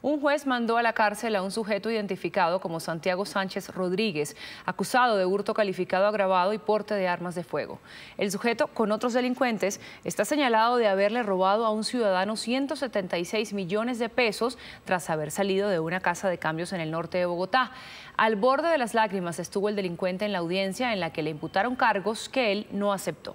Un juez mandó a la cárcel a un sujeto identificado como Santiago Sánchez Rodríguez, acusado de hurto calificado agravado y porte de armas de fuego. El sujeto, con otros delincuentes, está señalado de haberle robado a un ciudadano 176 millones de pesos tras haber salido de una casa de cambios en el norte de Bogotá. Al borde de las lágrimas estuvo el delincuente en la audiencia en la que le imputaron cargos que él no aceptó.